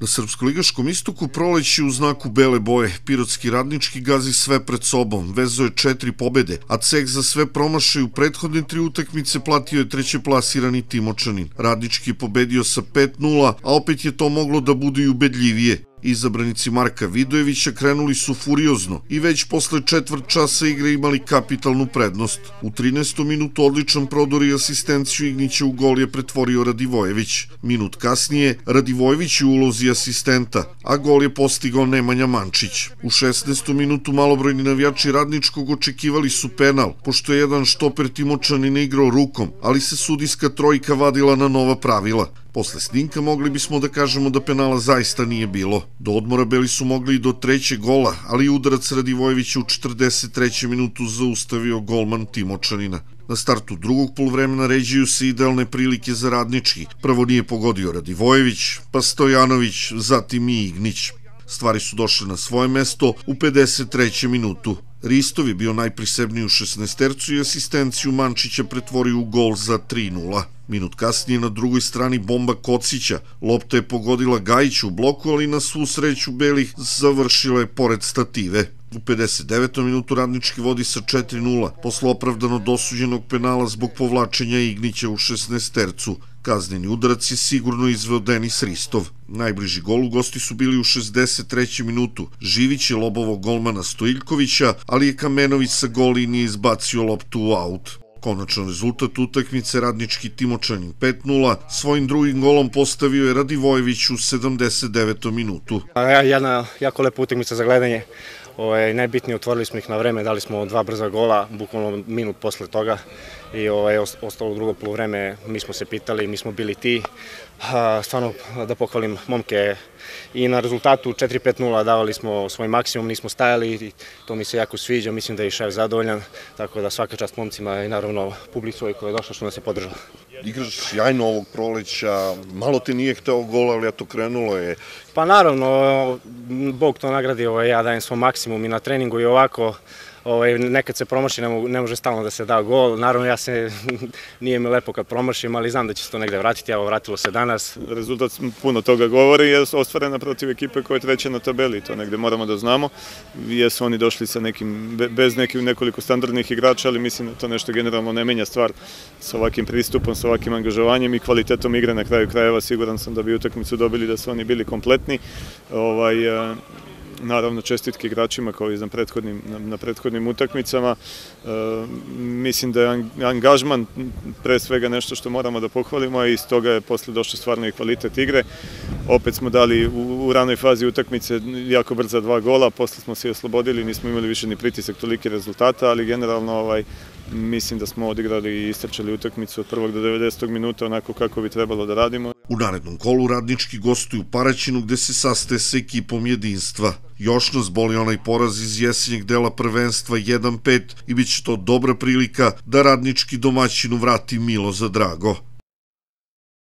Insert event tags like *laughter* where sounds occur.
Na srpsko-ligaškom istoku proleći u znaku bele boje. Pirotski radnički gazi sve pred sobom, vezo je četiri pobede, a cek za sve promašaju prethodne tri utakmice platio je treće plasirani Timočanin. Radnički je pobedio sa 5-0, a opet je to moglo da bude i ubedljivije. Izabranici Marka Vidojevića krenuli su furiozno i već posle četvrt časa igre imali kapitalnu prednost. U 13. minutu odličan prodor i asistenciju Ignića u gol je pretvorio Radivojević. Minut kasnije Radivojević je ulozi asistenta, a gol je postigao Nemanja Mančić. U 16. minutu malobrojni navijači Radničkog očekivali su penal, pošto je jedan štoper Timočanin igrao rukom, ali se sudijska trojka vadila na nova pravila. Posle snimka mogli bismo da kažemo da penala zaista nije bilo. Do odmora Beli su mogli i do trećeg gola, ali udarac Radivojević u 43. minutu zaustavio golman Timočanina. Na startu drugog polovremena ređuju se idealne prilike za radnički. Prvo nije pogodio Radivojević, pa Stojanović, zatim i Ignić. Stvari su došle na svoje mesto u 53. minutu. Ristov je bio najprisebniji u 16 i asistenciju Mančića pretvorio u gol za 3-0. Minut kasnije na drugoj strani bomba Kocića. Lopta je pogodila Gajiću u bloku, ali na svu sreću Belih završila je pored stative. U 59. minutu radnički vodi sa 4-0, posle opravdano dosuđenog penala zbog povlačenja Ignića u 16 tercu. Kazneni udarac je sigurno izveo Denis Ristov. Najbliži gol u gosti su bili u 63. minutu. Živić je lobovao golmana Stojiljkovića, ali je Kamenović sa golini izbacio loptu u aut. Konačan rezultat utakmice radnički Timočanin 5-0, svojim drugim golom postavio je Radivojević u 79. minutu. Jedna jako lepa utakmica za gledanje. Ovaj, najbitnije, otvorili smo ih na vreme, dali smo dva brza gola, bukvalno minut posle toga i ovaj, ostalo drugo polovreme, mi smo se pitali, mi smo bili ti. stvarno, da pohvalim momke i na rezultatu 4-5-0 davali smo svoj maksimum, nismo stajali i to mi se jako sviđa, mislim da je šef zadovoljan, tako da svaka čast momcima i naravno publici koji je došla što nas je podržala igraš sjajno ovog proleća, malo te nije hteo gol, ali to krenulo je. Pa naravno, Bog to nagradi, ovaj, ja dajem svoj maksimum i na treningu i ovako, ovaj, nekad se promaši, ne, mogu, ne može stalno da se da gol. Naravno, ja se, *laughs* nije mi lepo kad promašim, ali znam da će se to negde vratiti, evo vratilo se danas. Rezultat puno toga govori, je ostvarena protiv ekipe koja je treća na tabeli, to negde moramo da znamo. Jesu oni došli sa nekim, bez nekih nekoliko standardnih igrača, ali mislim da to nešto generalno ne menja stvar sa ovakim pristupom, sa ovakim angažovanjem i kvalitetom igre na kraju krajeva. Siguran sam da bi utakmicu dobili da su oni bili kompletni. Ovaj, naravno čestitke igračima kao i na prethodnim, na prethodnim utakmicama. E, mislim da je angažman pre svega nešto što moramo da pohvalimo i iz toga je posle došao stvarno i kvalitet igre. Opet smo dali u, ranoj fazi utakmice jako brza dva gola, posle smo se i oslobodili, nismo imali više ni pritisak tolike rezultata, ali generalno ovaj, mislim da smo odigrali i istračali utakmicu od prvog do 90. minuta onako kako bi trebalo da radimo. U narednom kolu radnički gostuju u Paraćinu gde se sastaje sa ekipom jedinstva. Još nas boli onaj poraz iz jesenjeg dela prvenstva 1-5 i bit će to dobra prilika da radnički domaćinu vrati milo za drago.